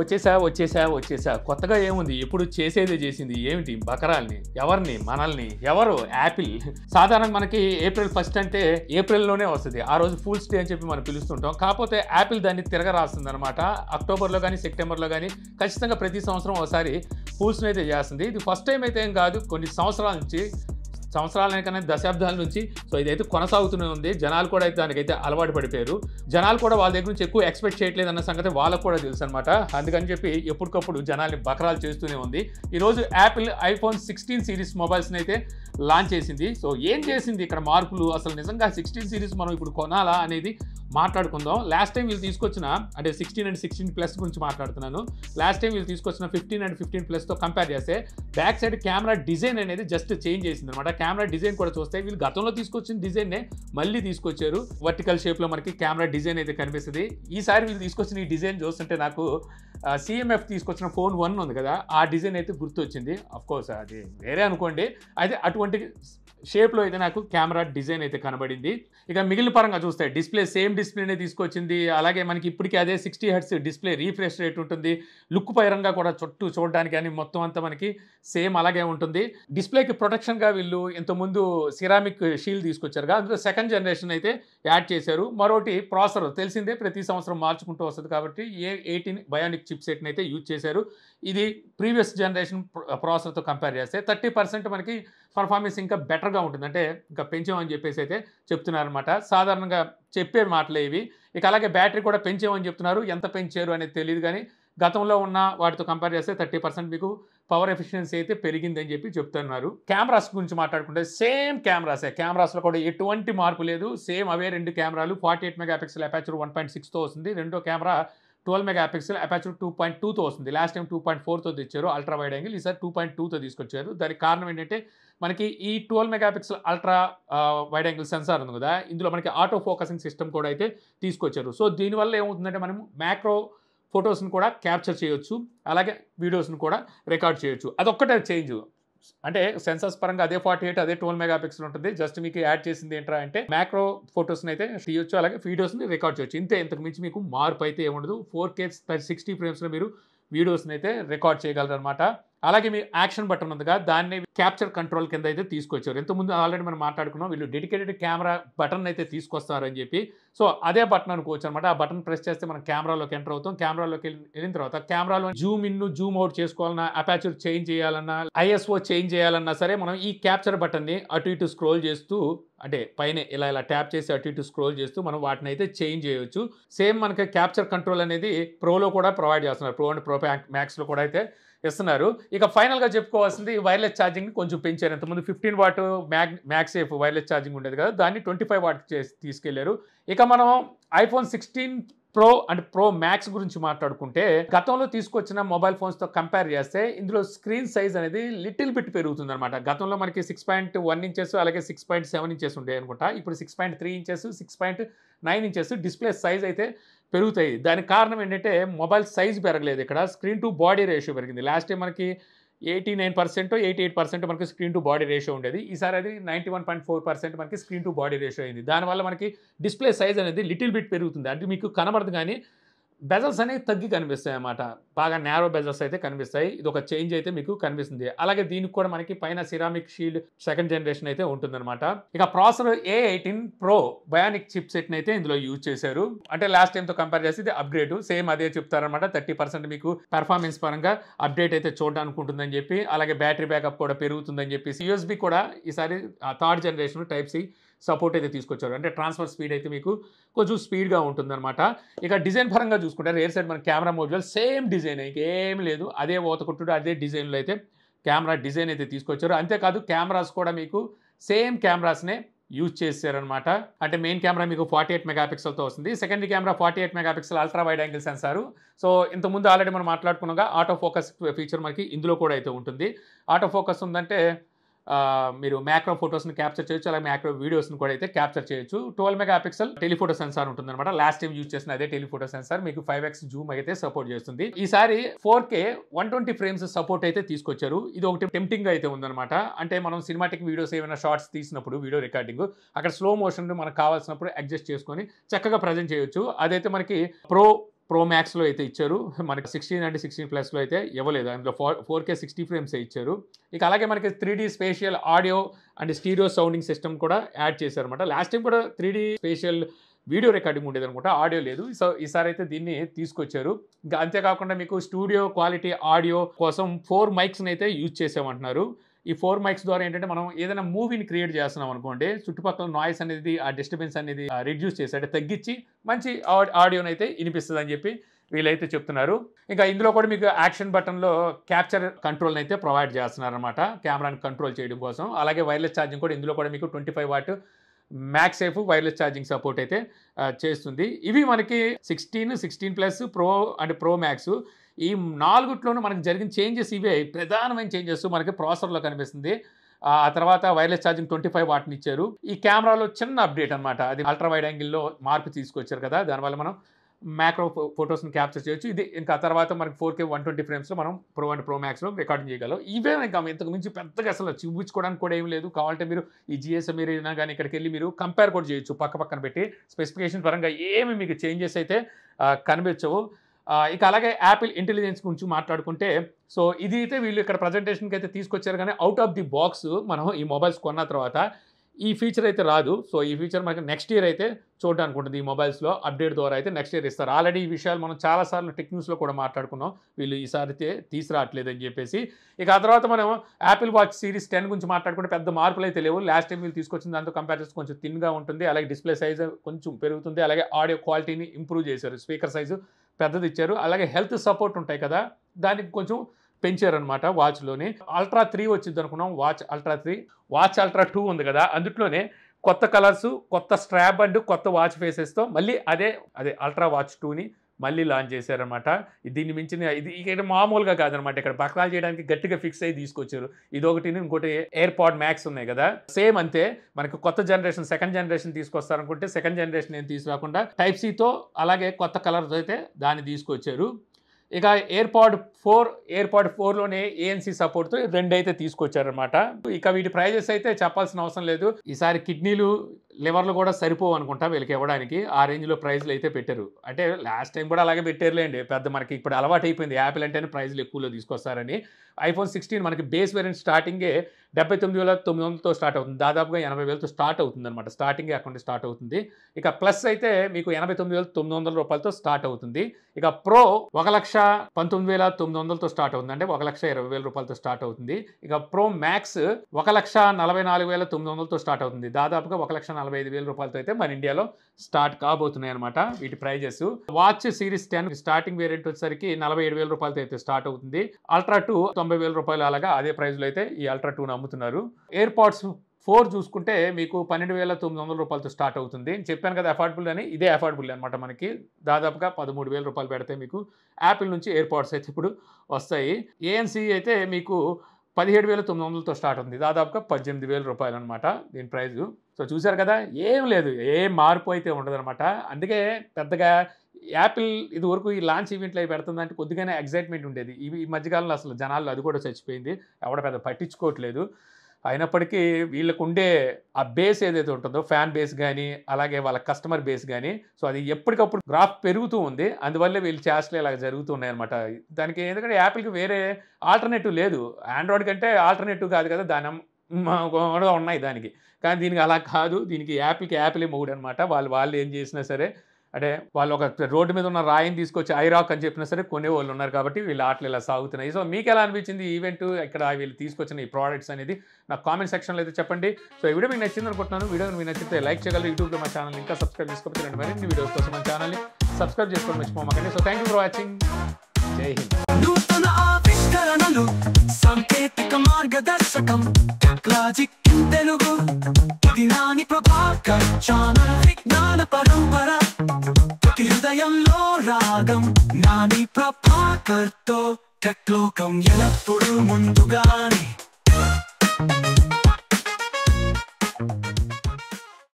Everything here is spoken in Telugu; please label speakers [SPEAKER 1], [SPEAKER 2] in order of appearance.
[SPEAKER 1] వచ్చేసా వచ్చేసా వచ్చేసా కొత్తగా ఏముంది ఎప్పుడు చేసేది చేసింది ఏమిటి బకరాల్ని ఎవరిని మనల్ని ఎవరు యాపిల్ సాధారణ మనకి ఏప్రిల్ ఫస్ట్ అంటే ఏప్రిల్లోనే వస్తుంది ఆ రోజు ఫూల్స్ డే అని చెప్పి మనం పిలుస్తుంటాం కాకపోతే యాపిల్ దాన్ని రాస్తుంది అనమాట అక్టోబర్లో కానీ సెప్టెంబర్లో కానీ ఖచ్చితంగా ప్రతి సంవత్సరం ఒకసారి ఫుల్స్ అయితే చేస్తుంది ఇది ఫస్ట్ టైం అయితే ఏం కాదు కొన్ని సంవత్సరాల నుంచి సంవత్సరాల కన్నా దశాబ్దాల నుంచి సో ఇదైతే కొనసాగుతూనే ఉంది జనాలు కూడా అయితే దానికైతే అలవాటు పడిపోయారు జనాలు కూడా వాళ్ళ దగ్గర నుంచి ఎక్కువ ఎక్స్పెక్ట్ చేయట్లేదు అన్న సంగతి వాళ్ళకు కూడా తెలుసు అనమాట అందుకని చెప్పి ఎప్పటికప్పుడు జనాల్ని బకరాలు చేస్తూనే ఉంది ఈరోజు యాపిల్ ఐఫోన్ సిక్స్టీన్ సిరీస్ మొబైల్స్ని అయితే లాంచ్ చేసింది సో ఏం చేసింది ఇక్కడ మార్పులు అసలు నిజంగా సిక్స్టీన్ సిరీస్ మనం ఇప్పుడు కొనాలా అనేది మాట్లాడుకుందాం లాస్ట్ టైం వీళ్ళు తీసుకొచ్చిన అంటే సిక్స్టీన్ అండ్ సిక్స్టీన్ ప్లస్ గురించి మాట్లాడుతున్నాను లాస్ట్ టైం వీళ్ళు తీసుకొచ్చిన ఫిఫ్టీన్ అండ్ ఫిఫ్టీన్ ప్లస్తో కంపేర్ చేస్తే బ్యాక్ సైడ్ కెమెరా డిజైన్ అనేది జస్ట్ చేంజ్ చేసింది అనమాట కెమెరా డిజైన్ కూడా చూస్తే వీళ్ళు గతంలో తీసుకొచ్చిన డిజైన్నే మళ్ళీ తీసుకొచ్చారు వర్టికల్ షేప్లో మనకి కెమెరా డిజైన్ అయితే కనిపిస్తుంది ఈసారి వీళ్ళు తీసుకొచ్చిన ఈ డిజైన్ చూస్తుంటే నాకు సిఎంఎఫ్ తీసుకొచ్చిన ఫోన్ వన్ ఉంది కదా ఆ డిజైన్ అయితే గుర్తొచ్చింది కోర్స్ అది వేరే అనుకోండి అయితే అటువంటి షేప్లో అయితే నాకు కెమెరా డిజైన్ అయితే కనబడింది ఇక మిగిలిన పరంగా చూస్తే డిస్ప్లే సేమ్ డిస్ప్లేనే తీసుకొచ్చింది అలాగే మనకి ఇప్పటికీ అదే sixty hertz display refresh rate ఉంటుంది లుక్ పైరంగా కూడా చుట్టూ చూడడానికి కానీ మొత్తం అంతా మనకి సేమ్ అలాగే ఉంటుంది డిస్ప్లేకి ప్రొటెక్షన్గా వీళ్ళు ఇంతకుముందు సిరామిక్ షీల్డ్ తీసుకొచ్చారుగా అందులో సెకండ్ జనరేషన్ అయితే యాడ్ చేశారు మరోటి ప్రాసెసర్ తెలిసిందే ప్రతి సంవత్సరం మార్చుకుంటూ వస్తుంది కాబట్టి ఏ ఎయిటీన్ బయానిక్ చిప్ సెట్ని అయితే యూజ్ చేశారు ఇది ప్రీవియస్ జనరేషన్ ప్రాసెసర్తో కంపేర్ చేస్తే థర్టీ పర్సెంట్ మనకి పర్ఫార్మెన్స్ ఇంకా బెటర్గా ఉంటుంది అంటే ఇంకా పెంచామని చెప్పేసి అయితే చెప్తున్నారనమాట సాధారణంగా చెప్పే మాటలు ఇవి ఇక అలాగే బ్యాటరీ కూడా పెంచామని చెప్తున్నారు ఎంత పెంచారు అనేది తెలియదు కానీ గతంలో ఉన్న వాటితో కంపేర్ చేస్తే థర్టీ పర్సెంట్ మీకు పవర్ ఎఫిషియన్సీ అయితే పెరిగిందని చెప్పి చెప్తున్నారు కెమెరాస్ గురించి మాట్లాడుకుంటే సేమ్ కెమెరాసే కెమెరాస్లో కూడా ఎటువంటి మార్పు లేదు సేమ్ అవే రెండు కెమెరాలు forty eight mega pixel aperture one point సిక్స్తో వస్తుంది రెండో camera twelve mega pixel aperture two point టూతో వస్తుంది లాస్ట్ టైం టూ పాయింట్ ఫోర్తో తెచ్చారు అల్ట్రా వైడ్ యాంగిల్ ఈసారి టూ పాయింట్ టూతో తీసుకొచ్చారు దానికి కారణం ఏంటంటే మనకి ఈ twelve mega pixel ultra wide angle sensor ఉంది కదా ఇందులో మనకి ఆటో ఫోకసింగ్ సిస్టమ్ కూడా అయితే తీసుకొచ్చారు సో దీనివల్ల ఏమవుతుందంటే మనం మ్యాక్రో ఫొటోస్ని కూడా క్యాప్చర్ చేయొచ్చు అలాగే వీడియోస్ని కూడా రికార్డ్ చేయొచ్చు అదొక్కటే చేంజ్ అంటే సెన్సర్స్ పరంగా అదే ఫార్టీ ఎయిట్ అదే ట్వెల్వ్ మెగా పిక్సెల్ ఉంటుంది జస్ట్ మీకు యాడ్ చేసింది ఏంట్రా అంటే మ్యాక్రో ఫొటోస్ని అయితే తీయొచ్చు అలాగే వీడియోస్ని రికార్డ్ చేయొచ్చు ఇంతే ఇంతకు మించి మీకు మార్పు అయితే ఏముండదు ఫోర్ కే సిక్స్టీ ఫ్రేమ్స్లో మీరు వీడియోస్ని అయితే రికార్డ్ చేయగలరు అనమాట అలాగే మీ యాక్షన్ బటన్ ఉందిగా దాన్ని క్యాప్చర్ కంట్రోల్ కింద అయితే తీసుకొచ్చారు ఇంతకుముందు ఆల్రెడీ మనం మాట్లాడుకున్నాం వీళ్ళు డెడికేటెడ్ కెమెరా బటన్ అయితే తీసుకొస్తారని చెప్పి సో అదే బటన్ అనుకోవచ్చు అనమాట ఆ బటన్ ప్రెస్ చేస్తే మనం కెమెరాలోకి ఎంటర్ అవుతాం కెమెరాలోకి వెళ్ళిన తర్వాత కెమెరాలో జూమ్ ఇన్ జూమ్ అవుట్ చేసుకోవాలన్నా అపాచర్ చేంజ్ చేయాలన్నా ఐఎస్ఓ చేంజ్ చేయాలన్నా సరే మనం ఈ క్యాప్చర్ బటన్ని అటు ఇటు స్క్రోల్ చేస్తూ అంటే పైన ఇలా ఇలా ట్యాప్ చేసి అటు ఇటు స్క్రోల్ చేస్తూ మనం వాటిని అయితే చేంజ్ చేయవచ్చు సేమ్ మనకి క్యాప్చర్ కంట్రోల్ అనేది ప్రోలో కూడా ప్రొవైడ్ చేస్తున్నారు ప్రో అండ్ ప్రో మ్యాక్స్లో కూడా అయితే ఇస్తున్నారు ఇక ఫైనల్గా చెప్పుకోవాల్సింది వైర్లెస్ ఛార్జింగ్ కొంచెం పెంచారు ఇంతకుముందు fifteen watt mag MagSafe wireless charging ఉండేది కదా దాన్ని ట్వంటీ ఫైవ్ వాట్ తీసుకెళ్లారు ఇక మనం iPhone sixteen pro and pro max గురించి మాట్లాడుకుంటే గతంలో తీసుకొచ్చిన మొబైల్ ఫోన్స్తో కంపేర్ చేస్తే ఇందులో స్క్రీన్ సైజ్ అనేది లిటిల్ బిట్ పెరుగుతుంది అనమాట గతంలో మనకి సిక్స్ పాయింట్ వన్ ఇంచెస్ అలాగే సిక్స్ పాయింట్ సెవెన్ ఇంచెస్ ఉండే అనుకుంటా ఇప్పుడు six point three inches six point nine inches display size అయితే పెరుగుతాయి దానికి కారణం ఏంటంటే మొబైల్ సైజ్ పెరగలేదు ఇక్కడ స్క్రీన్ టు బాడీ రేషియో పెరిగింది లాస్ట్ టైం మనకి eighty nine percent eighty eight percent మనకి స్క్రీన్ టు బాడీ రేషియో ఉండేది ఈసారి అది ninety one point four percent మనకి స్క్రీన్ టు బాడీ రేషియో అయింది దానివల్ల మనకి డిస్ప్లే సైజ్ అనేది లిటిల్ బిట్ పెరుగుతుంది అంటే మీకు కనబడదు కానీ బెజల్స్ అనేవి తగ్గి కనిపిస్తాయి అన్నమాట బాగా నేరో బెజల్స్ అయితే కనిపిస్తాయి ఇది ఒక చేంజ్ అయితే మీకు కనిపిస్తుంది అలాగే దీనికి కూడా మనకి పైన సిరామిక్ షీల్డ్ సెకండ్ జనరేషన్ అయితే ఉంటుందన్నమాట ఇక processor A eighteen pro bionic chip సెట్ని అయితే ఇందులో యూజ్ చేశారు అంటే లాస్ట్ టైంతో కంపేర్ చేస్తే ఇది అప్గ్రేడ్ సేమ్ అదే చెప్తారనమాట థర్టీ పర్సెంట్ మీకు పెర్ఫార్మెన్స్ పరంగా అప్డేట్ అయితే చూడడానికి ఉంటుందని చెప్పి అలాగే బ్యాటరీ బ్యాకప్ కూడా పెరుగుతుందని చెప్పి సిఎస్బి కూడా ఈసారి third generation type C support అయితే తీసుకొచ్చారు అంటే ట్రాన్స్ఫర్ స్పీడ్ అయితే మీకు కొంచెం స్పీడ్గా ఉంటుందన్నమాట ఇక డిజైన్ పరంగా చూసుకుంటే రేర్ సైడ్ మన కెమెరా మోడ్యూల్ సేమ్ డిజైన్ ఇంకేం లేదు అదే ఓతకుంటుండే అదే డిజైన్లో అయితే కెమెరా డిజైన్ అయితే తీసుకొచ్చారు అంతేకాదు కెమెరాస్ కూడా మీకు సేమ్ కెమెరాస్నే యూజ్ చేశారనమాట అంటే మెయిన్ కెమెరా మీకు ఫార్టీ ఎయిట్ మెగాపిక్సెల్తో వస్తుంది secondary camera forty eight megapixel ultra wide angle sensor so ఇంతకుముందు ఆల్రెడీ మనం మాట్లాడుకున్నాగా ఆటో ఫోకస్ ఫీచర్ మనకి ఇందులో కూడా అయితే ఉంటుంది ఆటో ఫోకస్ ఉందంటే మీరు మ్యాక్రో ఫొటోస్ని క్యాప్చర్ చేయొచ్చు అలాగే మ్యాక్రో వీడియోస్ని కూడా అయితే క్యాప్చర్ చేయొచ్చు twelve mega megapixel telephoto sensor ఉంటుందన్నమాట లాస్ట్ టైం యూజ్ చేసిన అదే టెలిఫోటో సెన్సార్ మీకు ఫైవ్ ఎక్స్ జూమ్ అయితే సపోర్ట్ చేస్తుంది ఈసారి four K one twenty frames support అయితే తీసుకొచ్చారు ఇది ఒకటి టెంప్టింగ్ అయితే ఉందన్నమాట అంటే మనం సినిమాటిక్ వీడియోస్ ఏమైనా షార్ట్స్ తీసినప్పుడు వీడియో రికార్డింగ్ అక్కడ స్లో మోషన్ మనకు కావాల్సినప్పుడు అడ్జస్ట్ చేసుకొని చక్కగా ప్రజెంట్ చేయొచ్చు అదైతే మనకి ప్రో ప్రో మ్యాక్స్లో అయితే ఇచ్చారు మనకి సిక్స్టీన్ అండ్ సిక్స్టీన్ ప్లస్లో అయితే ఇవ్వలేదు అందులో four four K sixty frames ఇచ్చారు ఇక అలాగే మనకి three spatial audio and stereo sounding system కూడా యాడ్ చేశారనమాట లాస్ట్ టైం కూడా త్రీ స్పేషియల్ వీడియో రికార్డింగ్ ఉండేది అనమాట ఆడియో లేదు సో ఈసారి అయితే దీన్ని తీసుకొచ్చారు ఇంకా అంతేకాకుండా మీకు స్టూడియో క్వాలిటీ ఆడియో కోసం ఫోర్ మైక్స్ని అయితే యూజ్ చేసామంటున్నారు ఈ ఫోర్ మైక్స్ ద్వారా ఏంటంటే మనం ఏదైనా మూవీని క్రియేట్ చేస్తున్నాం అనుకోండి చుట్టుపక్కల నాయిస్ అనేది ఆ డిస్టర్బెన్స్ అనేది రిడ్యూస్ చేసి అంటే తగ్గించి మంచి ఆడియోని అయితే వినిపిస్తుంది అని చెప్పి వీళ్ళైతే చెప్తున్నారు ఇంకా ఇందులో కూడా మీకు యాక్షన్ బటన్లో క్యాప్చర్ కంట్రోల్ని అయితే ప్రొవైడ్ చేస్తున్నారనమాట కెమెరాని కంట్రోల్ చేయడం కోసం అలాగే వైర్లెస్ ఛార్జింగ్ కూడా ఇందులో కూడా మీకు twenty five watt MagSafe wireless charging support అయితే చేస్తుంది ఇవి మనకి sixteen sixteen plus pro and pro max ఈ నాలుగుట్లోనూ మనకి జరిగిన చేంజెస్ ఇవే ప్రధానమైన చేంజెస్ మనకి ప్రాసెసర్లో కనిపిస్తుంది ఆ తర్వాత వైర్లెస్ ఛార్జింగ్ ట్వంటీ ఫైవ్ వాటిని ఇచ్చారు ఈ కెమెరాలో చిన్న అప్డేట్ అనమాట అది అల్ట్రా వైడ్ యాంగిల్లో మార్పు తీసుకొచ్చారు కదా దానివల్ల మనం మ్యాక్రో ఫోటోస్ని క్యాప్చర్ చేయొచ్చు ఇది ఇంకా తర్వాత మనకి ఫోర్ కే వన్ ట్వంటీ ఫ్రేమ్స్లో మనం ప్రో అండ్ ప్రో మ్యాక్స్లో రికార్డింగ్ చేయగలం ఇవే ఇంకా ఇంతకు మించి పెద్దగా అసలు చూపించుకోవడానికి కూడా ఏం లేదు కావాలంటే మీరు ఈ జిఎస్ఎం మీరు e అయినా కానీ ఇక్కడికి వెళ్ళి మీరు కంపేర్ కూడా చేయొచ్చు పక్క పక్కన పెట్టి స్పెసిఫికేషన్ పరంగా ఏమి మీకు చేంజెస్ అయితే కనిపించవు ఇక అలాగే యాపిల్ ఇంటెలిజెన్స్ గురించి మాట్లాడుకుంటే సో ఇది అయితే వీళ్ళు ఇక్కడ ప్రజెంటేషన్కి అయితే తీసుకొచ్చారు కానీ అవుట్ ఆఫ్ ది బాక్స్ మనం ఈ మొబైల్స్ కొన్న తర్వాత ఈ ఫీచర్ అయితే రాదు సో ఈ ఫీచర్ మనకి నెక్స్ట్ ఇయర్ అయితే చూడడానికి ఉంటుంది ఈ మొబైల్స్లో అప్డేట్ ద్వారా అయితే నెక్స్ట్ ఇయర్ ఇస్తారు ఆల్రెడీ ఈ విషయాలు మనం చాలాసార్లు టెక్ న్యూస్లో కూడా మాట్లాడుకున్నాం వీళ్ళు ఈసారి తీసుకురావట్లేదు అని చెప్పేసి ఇక ఆ తర్వాత మనం యాపిల్ వాచ్ సిరీస్ టెన్ గురించి మాట్లాడుకుంటే పెద్ద మార్పులు అయితే లేవు లాస్ట్ టైం వీళ్ళు తీసుకొచ్చిన దాంతో కంపేర్ కొంచెం థిన్గా ఉంటుంది అలాగే డిస్ప్లే సైజ్ కొంచెం పెరుగుతుంది అలాగే ఆడియో క్వాలిటీని ఇంప్రూవ్ చేశారు స్పీకర్ సైజు పెద్దది ఇచ్చారు అలాగే హెల్త్ సపోర్ట్ ఉంటాయి కదా దానికి కొంచెం పెంచారనమాట వాచ్లోనే అల్ట్రా త్రీ వచ్చింది అనుకున్నాం watch ultra three watch ultra two ఉంది కదా అందుట్లోనే కొత్త కలర్స్ కొత్త స్ట్రాప్ అండ్ కొత్త వాచ్ ఫేసెస్తో మళ్ళీ అదే అదే అల్ట్రా వాచ్ టూని మళ్ళీ లాంచ్ చేశారనమాట దీన్ని మించిన ఇది ఇక్కడ మామూలుగా కాదనమాట ఇక్కడ బక్రాలు చేయడానికి గట్టిగా ఫిక్స్ అయ్యి తీసుకొచ్చారు ఇది ఒకటి ఇంకోటి పాడ్ మ్యాక్స్ ఉన్నాయి కదా సేమ్ అంతే మనకి కొత్త జనరేషన్ సెకండ్ జనరేషన్ తీసుకొస్తారనుకుంటే సెకండ్ జనరేషన్ ఏం తీసుకురాకుండా టైప్ సితో అలాగే కొత్త కలర్స్ అయితే దాన్ని తీసుకొచ్చారు ఇక ఎయిర్పాడ్ ఫోర్ ఎయిర్పాడ్ ఫోర్లోనే ఏఎన్సీ సపోర్ట్తో రెండు అయితే తీసుకొచ్చారనమాట ఇక వీటి ప్రైజెస్ అయితే చెప్పాల్సిన అవసరం లేదు ఈసారి కిడ్నీలు లివర్లు కూడా సరిపోవు అనుకుంటా వీళ్ళకి ఇవ్వడానికి ఆ రేంజ్లో ప్రైజ్లు అయితే పెట్టారు అంటే లాస్ట్ టైం కూడా అలాగే పెట్టారులేండి పెద్ద మనకి ఇప్పుడు అలవాటు అయిపోయింది యాపిల్ అంటేనే ప్రైజ్లు ఎక్కువలో తీసుకొస్తారని ఐఫోన్ సిక్స్టీన్ మనకి బేస్ వేరియంట్ స్టార్టింగే డెబ్బై తొమ్మిది వేల తొమ్మిది వందలతో స్టార్ట్ అవుతుంది దాదాపుగా ఎనభై వేలతో స్టార్ట్ అవుతుంది అనమాట స్టార్టింగే అక్కడ స్టార్ట్ అవుతుంది ఇక ప్లస్ అయితే మీకు ఎనభై తొమ్మిది వేల తొమ్మిది వందల రూపాయలతో స్టార్ట్ అవుతుంది ఇక ప్రో ఒక లక్ష పంతొమ్మిది వేల తొమ్మిది వందలతో స్టార్ట్ అవుతుంది అంటే ఒక లక్ష ఇరవై వేల రూపాయలతో స్టార్ట్ అవుతుంది ఇక ప్రో మ్యాక్స్ ఒక లక్ష నలభై నాలుగు వేల తొమ్మిది వందలతో స్టార్ట్ అవుతుంది దాదాపుగా ఒక లక్ష నలభై ఐదు వేల రూపాయలతో అయితే మన ఇండియాలో స్టార్ట్ కాబోతున్నాయి అనమాట వీటి prices watch series ten starting variant వచ్చేసరికి నలభై ఏడు వేల రూపాయలతో అయితే స్టార్ట్ అవుతుంది అల్ట్రా టూ తొంభై వేల రూపాయలు అలాగా అదే ప్రైస్లో అయితే ఈ అల్ట్రా టూను అమ్ముతున్నారు ఎయిర్ పాడ్స్ ఫోర్ చూసుకుంటే మీకు పన్నెండు వేల తొమ్మిది వందల రూపాయలతో స్టార్ట్ అవుతుంది చెప్పాను కదా అఫోర్డబుల్ అని ఇదే అఫోర్డబుల్ అనమాట మనకి దాదాపుగా పదమూడు వేల రూపాయలు పెడితే మీకు యాపిల్ నుంచి ఎయిర్ పాడ్స్ అయితే ఇప్పుడు వస్తాయి ఏఎన్సీ అయితే మీకు పదిహేడు వేల తొమ్మిది వందలతో స్టార్ట్ ఉంది దాదాపుగా పద్దెనిమిది వేల రూపాయలు అనమాట దీని ప్రైజు సో చూశారు కదా ఏం లేదు ఏ మార్పు అయితే ఉండదనమాట అందుకే పెద్దగా యాపిల్ ఇది వరకు ఈ లాంచ్ ఈవెంట్లు అవి పెడుతుందంటే కొద్దిగానే ఎగ్జైట్మెంట్ ఉండేది ఇవి ఈ మధ్యకాలంలో అసలు జనాల్లో అది కూడా చచ్చిపోయింది ఎవడ పెద్ద పట్టించుకోవట్లేదు అయినప్పటికీ వీళ్ళకు ఉండే ఆ బేస్ ఏదైతే ఉంటుందో ఫ్యాన్ బేస్ కానీ అలాగే వాళ్ళ కస్టమర్ బేస్ కానీ సో అది ఎప్పటికప్పుడు గ్రాఫ్ పెరుగుతూ ఉంది అందువల్ల వీళ్ళు చేష్టలు ఇలా జరుగుతున్నాయి అనమాట దానికి ఎందుకంటే యాపిల్కి వేరే ఆల్టర్నేటివ్ లేదు ఆండ్రాయిడ్ కంటే ఆల్టర్నేటివ్ కాదు కదా దాని ఉన్నాయి దానికి కానీ దీనికి అలా కాదు దీనికి యాపిల్కి యాపిలే మూడు అనమాట వాళ్ళు వాళ్ళు ఏం చేసినా సరే అంటే వాళ్ళు ఒక రోడ్డు మీద ఉన్న రాయిని తీసుకొచ్చి ఐరాక్ అని చెప్పినా సరే కొనేవాళ్ళు ఉన్నారు కాబట్టి వీళ్ళు ఆటలు ఇలా సాగుతున్నాయి సో మీకు ఎలా అనిపించింది ఈవెంట్ ఇక్కడ వీళ్ళు తీసుకొచ్చిన ఈ ప్రోడక్ట్స్ అనేది నాకు కామెంట్ సెక్షన్లో అయితే చెప్పండి సో ఈ వీడియో మీకు నచ్చింది అనుకుంటున్నాను వీడియోని మీకు నచ్చితే లైక్ చేయగలరు యూట్యూబ్లో మా ఛానల్ ఇంకా సబ్స్క్రైబ్ చేసుకోవచ్చు రెండు మరిన్ని వీడియోస్ కోసం మా ఛానల్ని సబ్స్క్రైబ్ చేసుకోవడం మర్చిపోమాకండి so thank you for watching జై హింద్ సాంకేతిక మార్గదర్శకం తెలుగు ప్రభాకర్ ఛానల్ విజ్ఞాన హృదయంలో రాగం నాని ప్రభాకర్తో టెక్లోకం ఎల్లప్పుడూ ముందుగానే